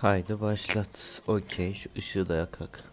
Kaydı başlat. Okey şu ışığı da yakak.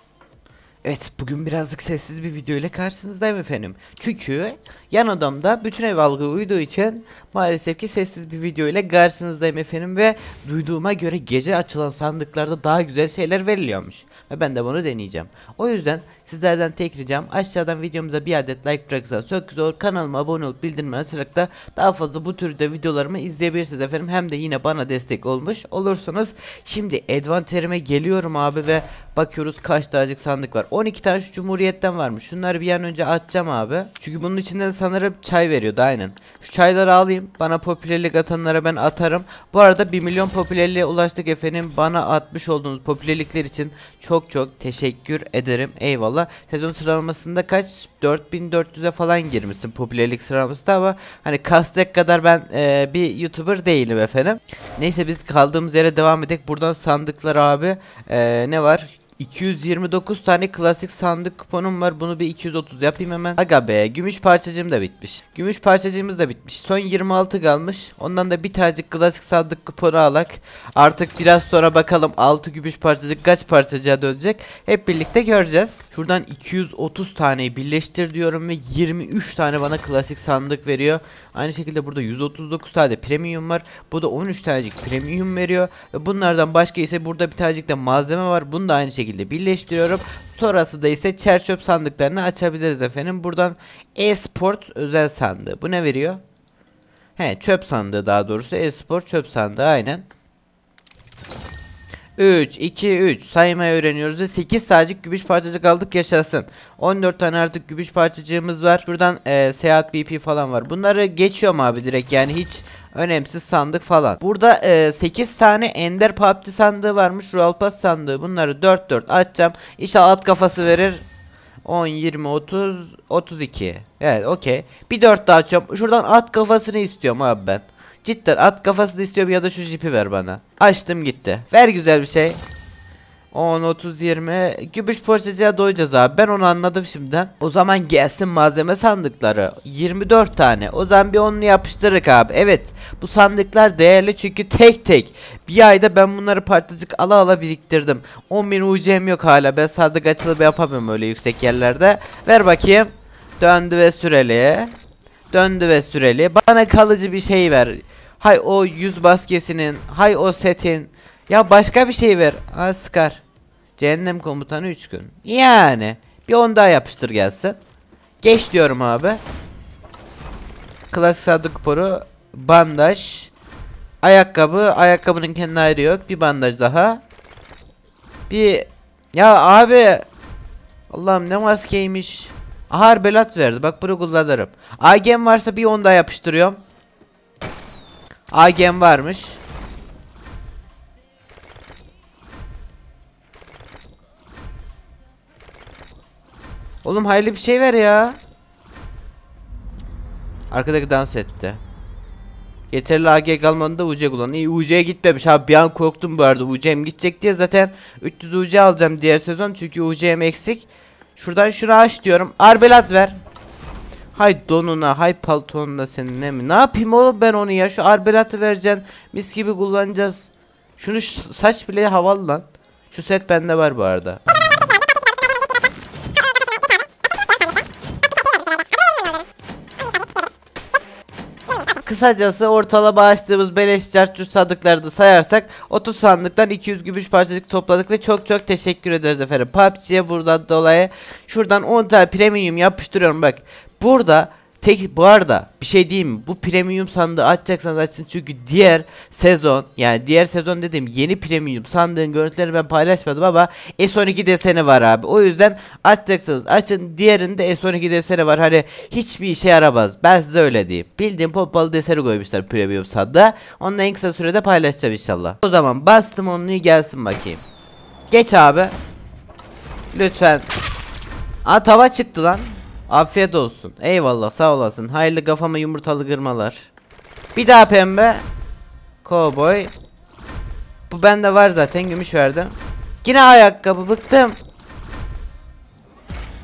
Evet bugün birazcık sessiz bir video ile karşınızdayım efendim. Çünkü yan odamda bütün ev algı uyduğu için maalesef ki sessiz bir video ile karşınızdayım efendim ve duyduğuma göre gece açılan sandıklarda daha güzel şeyler veriliyormuş. Ve ben de bunu deneyeceğim. O yüzden sizlerden tek ricam aşağıdan videomuza bir adet like bırakırsanız çok güzel olur. Kanalıma abone olup bildirimleri açarak da daha fazla bu türde videolarımı izleyebilirsiniz efendim. Hem de yine bana destek olmuş olursunuz. Şimdi advanterime geliyorum abi ve Bakıyoruz kaç tanecik sandık var. 12 tane şu cumhuriyetten varmış. Şunları bir an önce açacağım abi. Çünkü bunun içinden sanırım çay veriyordu aynen. Şu çayları alayım. Bana popülerlik atanlara ben atarım. Bu arada 1 milyon popülerliğe ulaştık efendim. Bana atmış olduğunuz popülerlikler için çok çok teşekkür ederim. Eyvallah. Sezon sıralamasında kaç? 4400'e falan girmişsin popülerlik sıralamasında ama hani kastek kadar ben e, bir YouTuber değilim efendim. Neyse biz kaldığımız yere devam edek. Buradan sandıklar abi e, ne var? 229 tane klasik sandık kuponum var. Bunu bir 230 yapayım hemen. Aga be gümüş parçacığım da bitmiş. Gümüş parçacığımız da bitmiş. Son 26 kalmış. Ondan da bir tanecik klasik sandık kuponu alak. Artık biraz sonra bakalım 6 gümüş parçacık kaç parçacığa dönecek. Hep birlikte göreceğiz. Şuradan 230 taneyi birleştir diyorum ve 23 tane bana klasik sandık veriyor. Aynı şekilde burada 139 tane premium var. Bu da 13 tanecik premium veriyor. Ve bunlardan başka ise burada bir tanecik de malzeme var. Bunu da aynı şekilde şekilde birleştiriyorum. Sonrası da ise çerçöp sandıklarını açabiliriz efendim. Buradan e-sport özel sandığı. Bu ne veriyor? He çöp sandığı daha doğrusu e-sport çöp sandığı aynen. 3, 2, 3 saymayı öğreniyoruz ve 8 tacık gümüş parçacık aldık yaşasın. 14 tane artık gümüş parçacığımız var. Buradan e, seyahat VP falan var. Bunları geçiyorum abi direkt yani hiç Önemsiz sandık falan. Burada e, 8 tane Ender Papti sandığı varmış. Royal Pass sandığı. Bunları 4-4 açacağım. İnşallah at kafası verir. 10, 20, 30, 32. Evet okey. Bir 4 daha açıyorum. Şuradan at kafasını istiyorum abi ben. Cidden at kafasını istiyorum ya da şu jipi ver bana. Açtım gitti. Ver güzel bir şey. 10, 30, 20 gümüş poşetciye doyacağız abi. Ben onu anladım şimdiden. O zaman gelsin malzeme sandıkları. 24 tane. O zaman bir onu yapıştırırık abi. Evet. Bu sandıklar değerli çünkü tek tek. Bir ayda ben bunları parçacık ala ala biriktirdim. 10 bin UCM yok hala. Ben sandık açılıp yapamıyorum öyle yüksek yerlerde. Ver bakayım. Döndü ve süreli. Döndü ve süreli. Bana kalıcı bir şey ver. Hay o yüz baskesinin. Hay o setin. Ya başka bir şey ver. Askar. Cehennem komutanı 3 gün. Yani. Bir 10 daha yapıştır gelsin. Geç diyorum abi. Klasik sadık poru. Bandaj. Ayakkabı. Ayakkabının kendine ayrı yok. Bir bandaj daha. Bir. Ya abi. Allah'ım ne maskeymiş. Ahar belat verdi. Bak bunu kullanırım. Agm varsa bir 10 daha yapıştırıyorum. Agm varmış. Oğlum hayırlı bir şey ver ya. Arkadaki dans etti. Yeterli AG kalmadı da UC kullan. İyi UC'ye gitmemiş abi bir an korktum bu arada UC'm gidecek diye zaten 300 UC alacağım diğer sezon çünkü UC'm eksik. Şuradan şura aç diyorum. Arbelat ver. Hay donuna hay paltonuna senin ne mi? Ne yapayım oğlum ben onu ya şu arbelatı vereceksin mis gibi kullanacağız. Şunu saç bile havalı lan. Şu set bende var bu arada. Kısacası ortalama açtığımız beleş cartçus sandıkları da sayarsak 30 sandıktan 200 gümüş parçacık topladık ve çok çok teşekkür ederiz efendim. PUBG'ye buradan dolayı şuradan 10 tane premium yapıştırıyorum bak. Burada Tek bu arada bir şey diyeyim Bu premium sandığı açacaksanız açsın çünkü diğer sezon yani diğer sezon dedim yeni premium sandığın görüntüleri ben paylaşmadım ama S12 deseni var abi. O yüzden açacaksanız açın diğerinde S12 deseni var hani hiçbir işe yaramaz. Ben size öyle diyeyim. Bildiğim pompalı deseni koymuşlar premium sandığa. Onu en kısa sürede paylaşacağım inşallah. O zaman bastım onu gelsin bakayım. Geç abi. Lütfen. Aa tava çıktı lan. Afiyet olsun. Eyvallah sağ olasın. Hayırlı kafama yumurtalı kırmalar. Bir daha pembe. Cowboy. Bu bende var zaten gümüş verdim. Yine ayakkabı bıktım.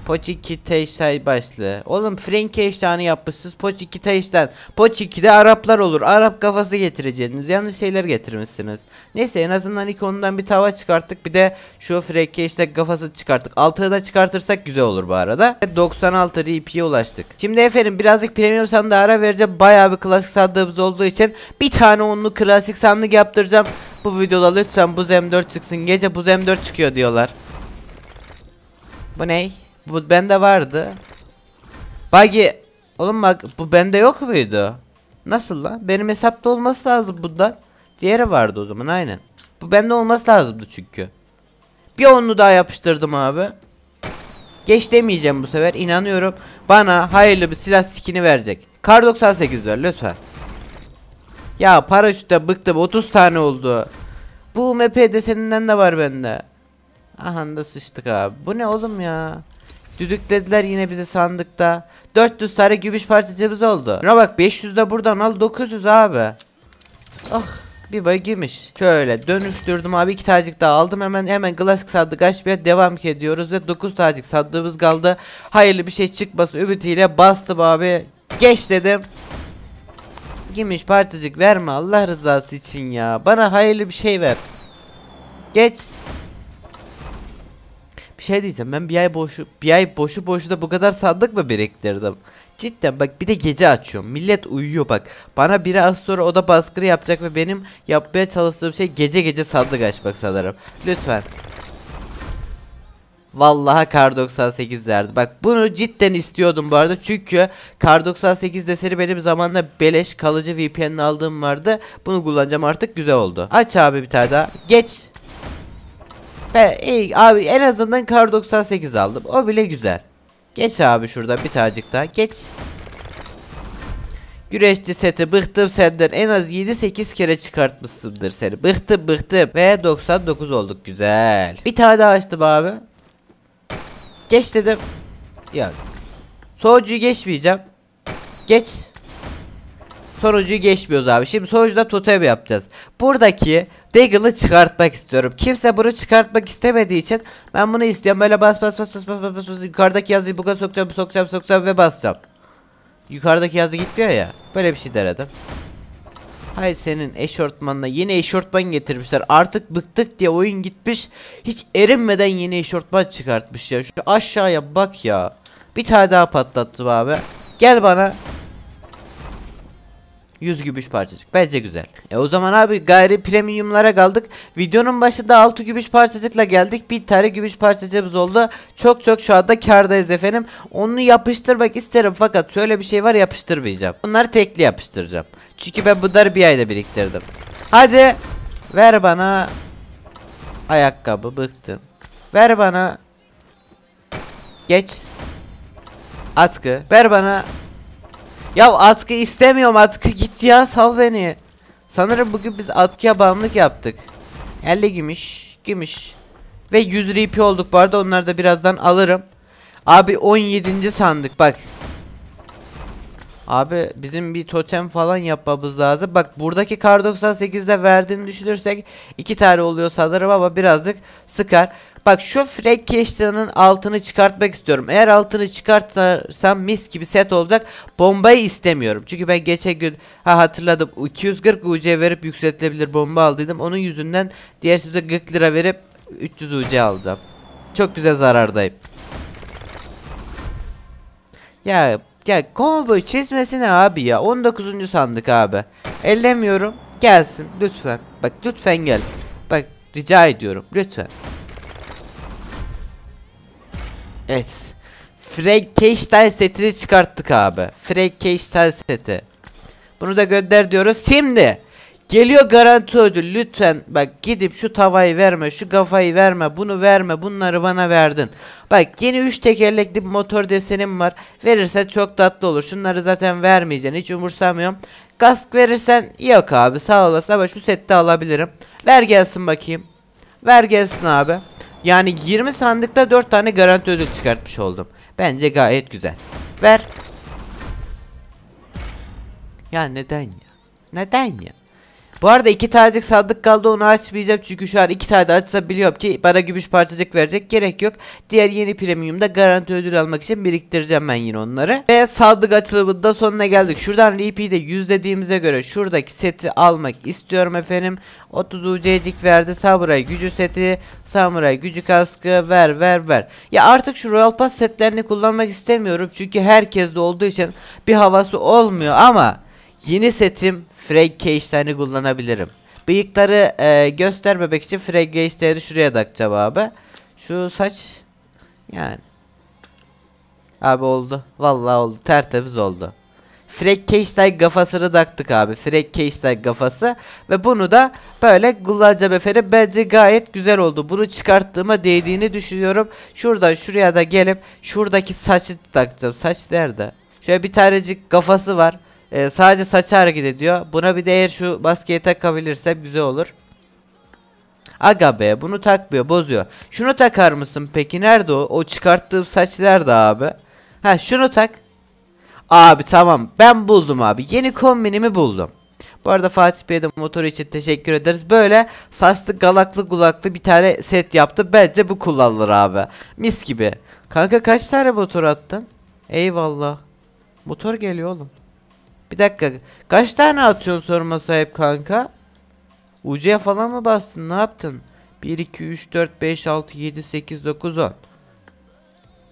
Poçiki Teştay başlı. Oğlum Frankenstein'ı yapmışsınız. Poçiki Teştay. Poçiki'de Araplar olur. Arap kafası getireceksiniz. Yanlış şeyler getirmişsiniz. Neyse en azından ilk ondan bir tava çıkarttık. Bir de şu Frankenstein kafası çıkarttık. Altını da çıkartırsak güzel olur bu arada. 96 RP'ye ulaştık. Şimdi efendim birazcık premium sandığı ara vereceğim. Bayağı bir klasik sandığımız olduğu için bir tane onlu klasik sandık yaptıracağım. Bu videoda lütfen bu M4 çıksın. Gece bu M4 çıkıyor diyorlar. Bu ney? Bu bende vardı. Buggy. Oğlum bak bu bende yok muydu? Nasıl lan? Benim hesapta olması lazım bundan. Diğeri vardı o zaman aynen. Bu bende olması lazımdı çünkü. Bir onu daha yapıştırdım abi. Geç demeyeceğim bu sefer inanıyorum. Bana hayırlı bir silah skini verecek. Kar 98 ver lütfen. Ya paraşütte bıktım 30 tane oldu. Bu MP de deseninden de var bende. Aha da sıçtık abi. Bu ne oğlum ya? Düdüklediler yine bizi sandıkta. 400 tane gümüş parçacığımız oldu. Buna bak 500 de buradan al 900 abi. Ah bir bay gümüş. Şöyle dönüştürdüm abi iki tacık daha aldım. Hemen hemen glass sandık açmaya devam ediyoruz ve 9 tacık sandığımız kaldı. Hayırlı bir şey çıkması ümidiyle bastım abi. Geç dedim. Gümüş parçacık verme Allah rızası için ya. Bana hayırlı bir şey ver. Geç. Bir şey diyeceğim ben bir ay boşu bir ay boşu boşu da bu kadar sandık mı biriktirdim? Cidden bak bir de gece açıyorum. Millet uyuyor bak. Bana biri az sonra da baskırı yapacak ve benim yapmaya çalıştığım şey gece gece sandık açmak sanırım. Lütfen. Vallahi kar 98 derdi. Bak bunu cidden istiyordum bu arada. Çünkü kar 98 deseri benim zamanla beleş kalıcı VPN'ini aldığım vardı. Bunu kullanacağım artık güzel oldu. Aç abi bir tane daha. Geç. Ben iyi abi en azından kar 98 aldım. O bile güzel. Geç abi şurada bir tacık daha. Geç. Güreşçi seti bıktım senden en az 7-8 kere çıkartmışsındır seni. Bıktım bıktım. Ve 99 olduk güzel. Bir tane daha açtım abi. Geç dedim. Ya. Soğucuyu geçmeyeceğim. Geç. Sonucuyu geçmiyoruz abi. Şimdi sonucuda totem yapacağız. Buradaki Deagle'ı çıkartmak istiyorum. Kimse bunu çıkartmak istemediği için ben bunu istiyorum. Böyle bas bas bas bas bas bas bas bas. yukarıdaki yazıyı kadar sokacağım, sokacağım, sokacağım ve basacağım. Yukarıdaki yazı gitmiyor ya. Böyle bir şey denedim. Hay senin eşortmanla yeni eşortman getirmişler. Artık bıktık diye oyun gitmiş. Hiç erinmeden yeni eşortman çıkartmış ya. Şu aşağıya bak ya. Bir tane daha patlattım abi. Gel bana. 100 gümüş parçacık. Bence güzel. E o zaman abi gayri premiumlara kaldık. Videonun başında 6 gümüş parçacıkla geldik. Bir tane gümüş parçacığımız oldu. Çok çok şu anda kardayız efendim. Onu yapıştırmak isterim fakat şöyle bir şey var yapıştırmayacağım. Bunları tekli yapıştıracağım. Çünkü ben bunları bir ayda biriktirdim. Hadi ver bana ayakkabı bıktım. Ver bana geç atkı. Ver bana ya atkı istemiyorum atkı git ya sal beni. Sanırım bugün biz atkıya bağımlılık yaptık. 50 gimiş. Gimiş. Ve 100 RP olduk bu arada onları da birazdan alırım. Abi 17. sandık bak. Abi bizim bir totem falan yapmamız lazım. Bak buradaki kar 98'de verdiğini düşünürsek iki tane oluyor sanırım ama birazcık sıkar. Bak şu Frank Keştan'ın altını çıkartmak istiyorum. Eğer altını çıkartırsam mis gibi set olacak. Bombayı istemiyorum. Çünkü ben geçen gün ha hatırladım 240 UC verip yükseltilebilir bomba aldıydım. Onun yüzünden diğer size 40 lira verip 300 UC alacağım. Çok güzel zarardayım. Ya Gel konvoy çizmesine abi ya. 19. sandık abi. Ellemiyorum. Gelsin lütfen. Bak lütfen gel. Bak rica ediyorum lütfen. Evet. Frank Cage setini çıkarttık abi. Frank Cage seti. Bunu da gönder diyoruz. Şimdi Geliyor garanti ödül lütfen bak gidip şu tavayı verme şu kafayı verme bunu verme bunları bana verdin. Bak yeni 3 tekerlekli motor desenim var verirse çok tatlı olur şunları zaten vermeyeceğim hiç umursamıyorum. Kask verirsen yok abi sağ olasın ama şu sette alabilirim. Ver gelsin bakayım. Ver gelsin abi. Yani 20 sandıkta 4 tane garanti ödül çıkartmış oldum. Bence gayet güzel. Ver. Ya neden ya? Neden ya? Bu arada iki tanecik sandık kaldı onu açmayacağım çünkü şu an iki tane de açsam biliyorum ki bana gümüş parçacık verecek gerek yok. Diğer yeni premiumda garanti ödül almak için biriktireceğim ben yine onları. Ve sandık açılımının da sonuna geldik. Şuradan repeat'e dediğimize göre şuradaki seti almak istiyorum efendim. 30 UC'cik verdi samuray gücü seti, samuray gücü kaskı ver ver ver. Ya artık şu Royal Pass setlerini kullanmak istemiyorum çünkü herkes de olduğu için bir havası olmuyor ama Yeni setim Frag Cage'lerini kullanabilirim. Bıyıkları e, göstermemek için Frag Cage'leri şuraya takacağım abi. Şu saç yani. Abi oldu. Vallahi oldu. Tertemiz oldu. Frag Cage'ler kafasını taktık abi. Frag Cage'ler kafası. Ve bunu da böyle kullanacağım efendim. Bence gayet güzel oldu. Bunu çıkarttığıma değdiğini düşünüyorum. Şuradan şuraya da gelip şuradaki saçı takacağım. Saç nerede? Şöyle bir tanecik kafası var. E, sadece saçı hareket ediyor. Buna bir değer şu maskeyi takabilirse güzel olur. Aga be bunu takmıyor bozuyor. Şunu takar mısın peki nerede o? O çıkarttığım saçlar da abi? Ha şunu tak. Abi tamam ben buldum abi. Yeni kombinimi buldum. Bu arada Fatih Bey'e de motoru için teşekkür ederiz. Böyle saçlı galaklı kulaklı bir tane set yaptı. Bence bu kullanılır abi. Mis gibi. Kanka kaç tane motor attın? Eyvallah. Motor geliyor oğlum. Bir dakika. Kaç tane atıyorsun soruma sahip kanka? Ucuya falan mı bastın? Ne yaptın? 1, 2, 3, 4, 5, 6, 7, 8, 9, 10.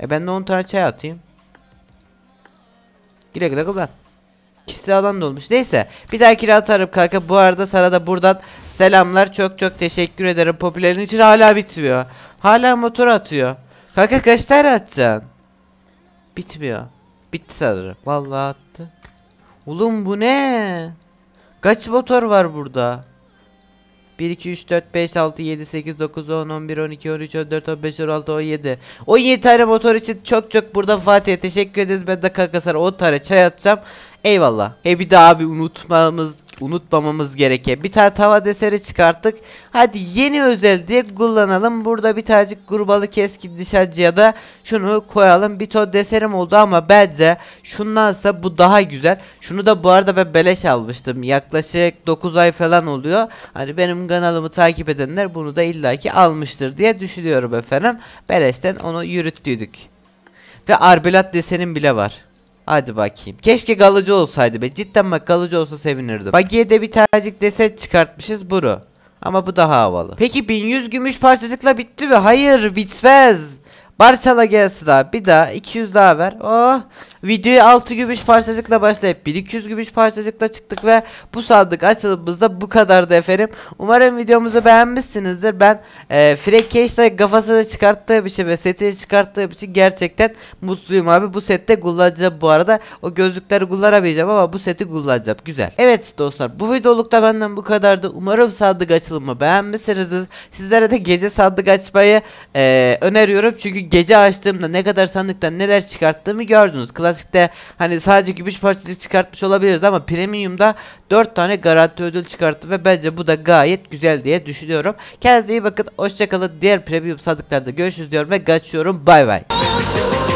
E ben de 10 tane çay atayım. Gire gire gire. Kişisel alan dolmuş Neyse. Bir dahaki atarım kanka. Bu arada sana da buradan selamlar. Çok çok teşekkür ederim. Popülerin için hala bitmiyor. Hala motor atıyor. Kanka kaç tane atacaksın? Bitmiyor. Bitti sanırım. Vallahi attı. Oğlum bu ne? Kaç motor var burada? 1 2 3 4 5 6 7 8 9 10 11 12 13 14 15 16 17 17 tane motor için çok çok burada Fatih'e teşekkür ederiz ben de kakasar 10 tane çay atacağım Eyvallah. He bir daha bir unutmamız, unutmamamız gereken bir tane tava deseri çıkarttık. Hadi yeni özel diye kullanalım. Burada bir tanecik grubalı keskin nişancıya da şunu koyalım. Bir ton deserim oldu ama bence şundansa bu daha güzel. Şunu da bu arada ben beleş almıştım. Yaklaşık 9 ay falan oluyor. Hani benim kanalımı takip edenler bunu da illaki almıştır diye düşünüyorum efendim. Beleşten onu yürüttüydük. Ve arbelat desenim bile var. Hadi bakayım. Keşke kalıcı olsaydı be. Cidden bak kalıcı olsa sevinirdim. Bagiye de bir tercih deset çıkartmışız buru. Ama bu daha havalı. Peki 1100 gümüş parçacıkla bitti mi? Hayır bitmez. Barçala gelsin daha. Bir daha 200 daha ver. Oh Videoya 6 gümüş parçacıkla başlayıp 1200 gümüş parçacıkla çıktık ve bu sandık açılımımızda bu kadardı efendim. Umarım videomuzu beğenmişsinizdir. Ben e, Frank Cash'la kafasını çıkarttığı bir şey ve setini çıkarttığı bir şey gerçekten mutluyum abi. Bu sette kullanacağım bu arada. O gözlükleri kullanamayacağım ama bu seti kullanacağım. Güzel. Evet dostlar bu videolukta benden bu kadardı. Umarım sandık açılımı beğenmişsinizdir. Sizlere de gece sandık açmayı e, öneriyorum. Çünkü gece açtığımda ne kadar sandıktan neler çıkarttığımı gördünüz. Klas klasikte hani sadece gümüş parçacık çıkartmış olabiliriz ama premiumda 4 tane garanti ödül çıkarttı ve bence bu da gayet güzel diye düşünüyorum. Kendinize iyi bakın. Hoşçakalın. Diğer premium sandıklarda görüşürüz diyorum ve kaçıyorum. Bay bay.